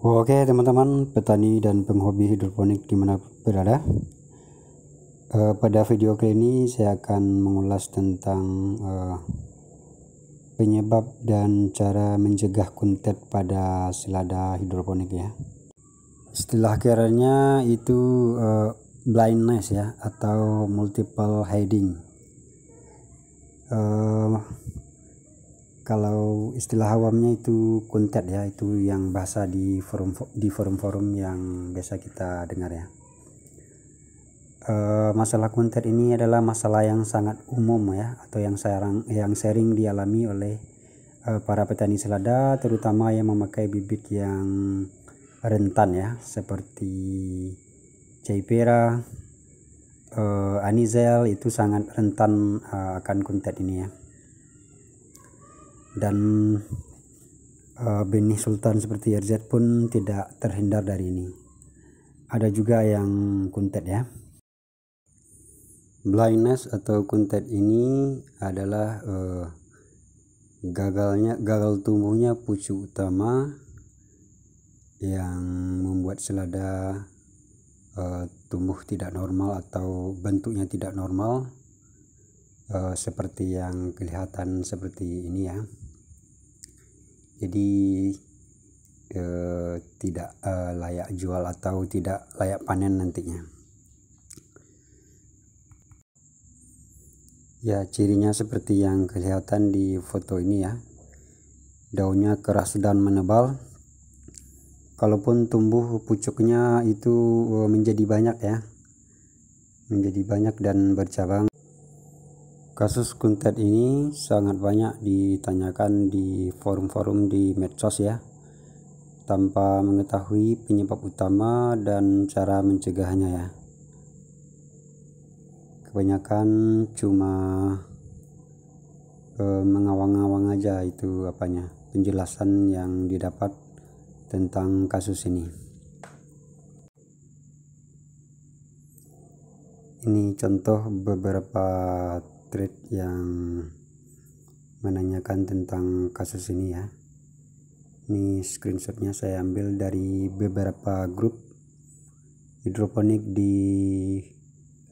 Oke teman-teman petani dan penghobi hidroponik dimana berada uh, Pada video kali ini saya akan mengulas tentang uh, penyebab dan cara mencegah kuntet pada selada hidroponik ya Setelah kiranya itu uh, blindness ya atau multiple hiding uh, kalau istilah awamnya itu kuntet ya itu yang bahasa di forum di forum-forum yang biasa kita dengar ya e, masalah kuntet ini adalah masalah yang sangat umum ya atau yang sering yang sering dialami oleh e, para petani selada terutama yang memakai bibit yang rentan ya seperti cipera e, eh, anizel itu sangat rentan e, akan kuntet ini ya dan uh, eh, benih sultan seperti RZ pun tidak terhindar dari ini ada juga yang kuntet ya blindness atau kuntet ini adalah uh, gagalnya gagal tumbuhnya pucuk utama yang membuat selada uh, tumbuh tidak normal atau bentuknya tidak normal uh, seperti yang kelihatan seperti ini ya jadi eh, tidak eh, layak jual atau tidak layak panen nantinya ya cirinya seperti yang kelihatan di foto ini ya daunnya keras dan menebal kalaupun tumbuh pucuknya itu eh, menjadi banyak ya menjadi banyak dan bercabang Kasus Kuntet ini sangat banyak ditanyakan di forum-forum di medsos ya, tanpa mengetahui penyebab utama dan cara mencegahnya ya. Kebanyakan cuma eh, mengawang-awang aja itu apanya penjelasan yang didapat tentang kasus ini. Ini contoh beberapa tweet yang menanyakan tentang kasus ini ya ini screenshotnya saya ambil dari beberapa grup hidroponik di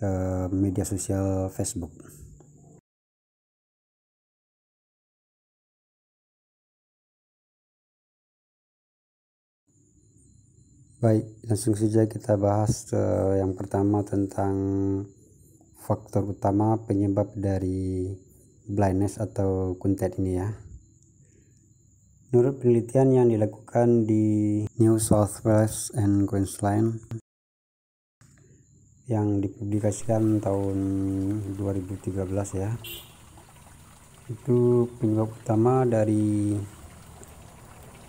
uh, media sosial Facebook Baik, langsung saja kita bahas uh, yang pertama tentang faktor utama penyebab dari blindness atau kuntet ini ya. Menurut penelitian yang dilakukan di New South Wales and Queensland yang dipublikasikan tahun 2013 ya itu penyebab utama dari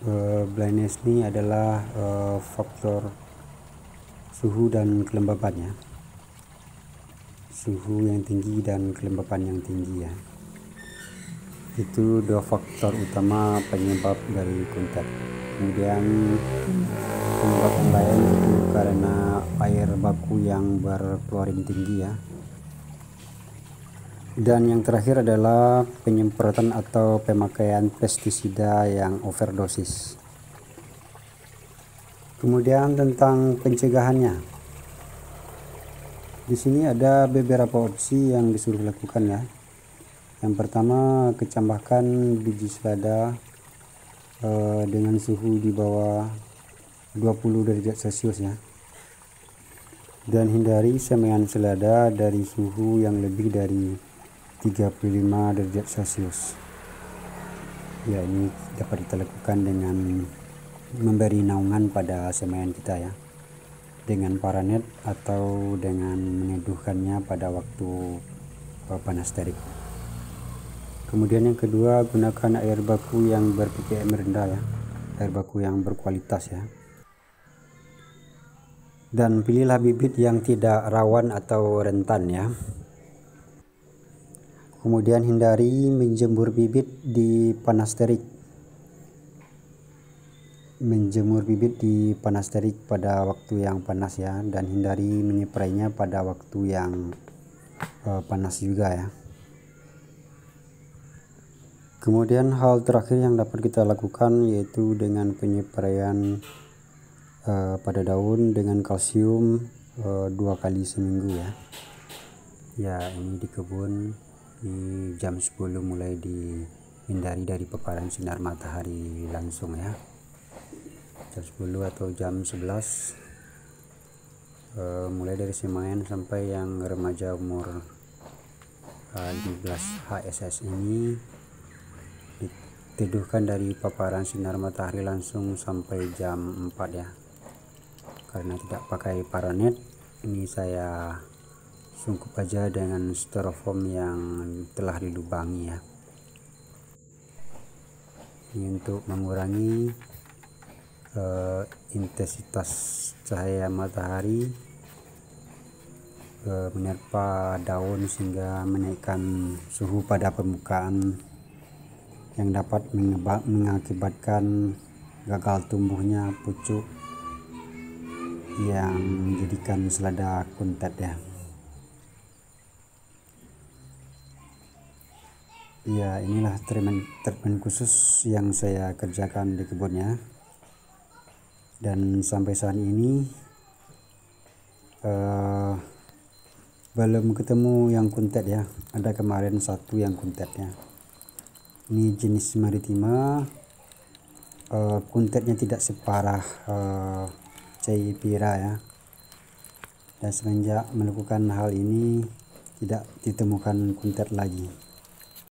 uh, blindness ini adalah uh, faktor suhu dan kelembabannya suhu yang tinggi dan kelembapan yang tinggi ya itu dua faktor utama penyebab dari kontak kemudian penyebab yang lain itu karena air baku yang berkeluarin tinggi ya dan yang terakhir adalah penyemprotan atau pemakaian pestisida yang overdosis kemudian tentang pencegahannya di sini ada beberapa opsi yang disuruh lakukan ya yang pertama kecambahkan biji selada eh, dengan suhu di bawah 20 derajat celcius ya dan hindari semaian selada dari suhu yang lebih dari 35 derajat celcius ya ini dapat kita lakukan dengan memberi naungan pada semen kita ya dengan paranet atau dengan menyeduhkannya pada waktu eh, panas terik. Kemudian yang kedua gunakan air baku yang berpikir merendah rendah ya, air baku yang berkualitas ya. Dan pilihlah bibit yang tidak rawan atau rentan ya. Kemudian hindari menjemur bibit di panas terik menjemur bibit di panas terik pada waktu yang panas ya dan hindari menyeprainya pada waktu yang uh, panas juga ya kemudian hal terakhir yang dapat kita lakukan yaitu dengan penyeprayan uh, eh, pada daun dengan kalsium uh, dua kali seminggu ya ya ini di kebun di jam 10 mulai dihindari dari paparan sinar matahari langsung ya jam 10 atau jam 11 e, eh, mulai dari semain sampai yang remaja umur e, 15 HSS ini diteduhkan dari paparan sinar matahari langsung sampai jam 4 ya karena tidak pakai paranet ini saya sungkup aja dengan styrofoam yang telah dilubangi ya ini untuk mengurangi uh, intensitas cahaya matahari uh, eh, menerpa daun sehingga menaikkan suhu pada permukaan yang dapat mengakibatkan gagal tumbuhnya pucuk yang menjadikan selada kuntet ya ya inilah treatment, treatment khusus yang saya kerjakan di kebunnya dan sampai saat ini uh, belum ketemu yang kuntet ya ada kemarin satu yang kuntet ya ini jenis maritima uh, kuntetnya tidak separah uh, pira ya dan semenjak melakukan hal ini tidak ditemukan kuntet lagi